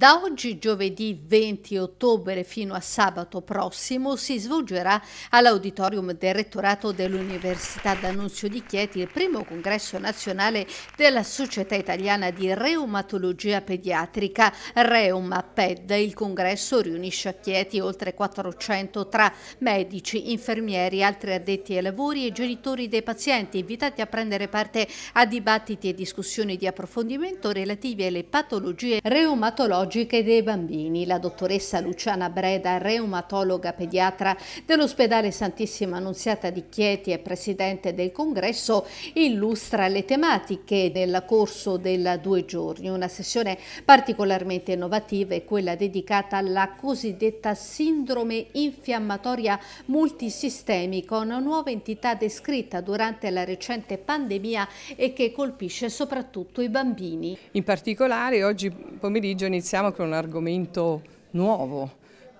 Da oggi giovedì 20 ottobre fino a sabato prossimo si svolgerà all'auditorium del rettorato dell'Università d'Annunzio di Chieti il primo congresso nazionale della Società Italiana di Reumatologia Pediatrica REUMAPED. Il congresso riunisce a Chieti oltre 400 tra medici, infermieri, altri addetti ai lavori e genitori dei pazienti invitati a prendere parte a dibattiti e discussioni di approfondimento relativi alle patologie reumatologiche psicologiche dei bambini. La dottoressa Luciana Breda, reumatologa pediatra dell'ospedale Santissima Annunziata di Chieti e presidente del congresso, illustra le tematiche nel corso del due giorni. Una sessione particolarmente innovativa è quella dedicata alla cosiddetta sindrome infiammatoria multisistemica, una nuova entità descritta durante la recente pandemia e che colpisce soprattutto i bambini. In particolare oggi pomeriggio iniziamo partiamo con un argomento nuovo,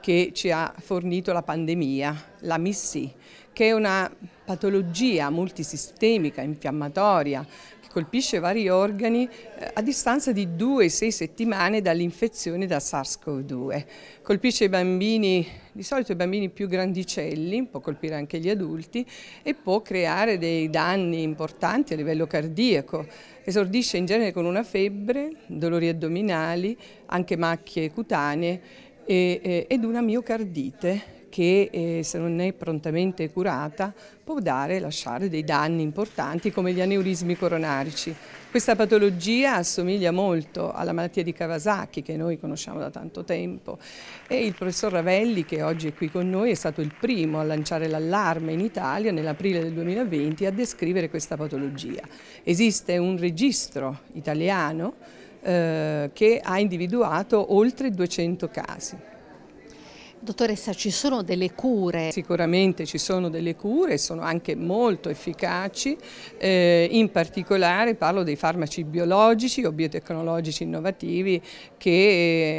che ci ha fornito la pandemia, la MIS-C, che è una patologia multisistemica, infiammatoria, che colpisce vari organi eh, a distanza di 2-6 settimane dall'infezione da SARS-CoV-2. Colpisce i bambini, di solito i bambini più grandicelli, può colpire anche gli adulti e può creare dei danni importanti a livello cardiaco. Esordisce in genere con una febbre, dolori addominali, anche macchie cutanee e, ed una miocardite che eh, se non è prontamente curata può dare, lasciare dei danni importanti come gli aneurismi coronarici. Questa patologia assomiglia molto alla malattia di Kawasaki che noi conosciamo da tanto tempo e il professor Ravelli che oggi è qui con noi è stato il primo a lanciare l'allarme in Italia nell'aprile del 2020 a descrivere questa patologia. Esiste un registro italiano eh, che ha individuato oltre 200 casi. Dottoressa, ci sono delle cure? Sicuramente ci sono delle cure, sono anche molto efficaci, eh, in particolare parlo dei farmaci biologici o biotecnologici innovativi che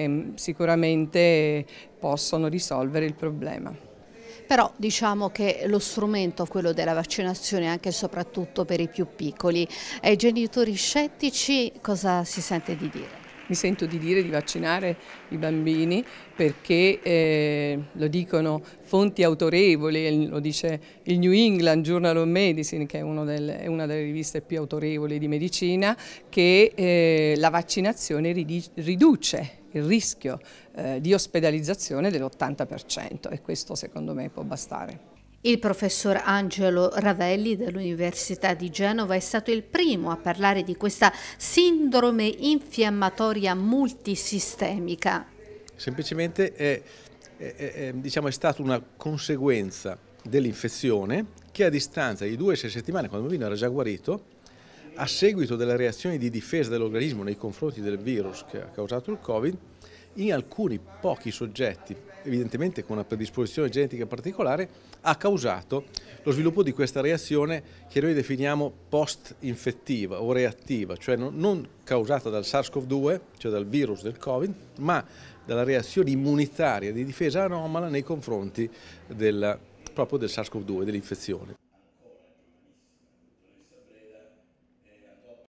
eh, sicuramente possono risolvere il problema però diciamo che lo strumento, quello della vaccinazione, anche e soprattutto per i più piccoli, ai genitori scettici cosa si sente di dire? mi sento di dire di vaccinare i bambini perché eh, lo dicono fonti autorevoli, lo dice il New England Journal of Medicine che è, del, è una delle riviste più autorevoli di medicina, che eh, la vaccinazione riduce il rischio eh, di ospedalizzazione dell'80% e questo secondo me può bastare. Il professor Angelo Ravelli dell'Università di Genova è stato il primo a parlare di questa sindrome infiammatoria multisistemica. Semplicemente è, è, è, diciamo è stata una conseguenza dell'infezione che a distanza di due o sei settimane, quando il bambino era già guarito, a seguito della reazione di difesa dell'organismo nei confronti del virus che ha causato il Covid, in alcuni pochi soggetti, evidentemente con una predisposizione genetica particolare, ha causato lo sviluppo di questa reazione che noi definiamo post-infettiva o reattiva, cioè non causata dal SARS-CoV-2, cioè dal virus del Covid, ma dalla reazione immunitaria di difesa anomala nei confronti del, proprio del SARS-CoV-2, dell'infezione.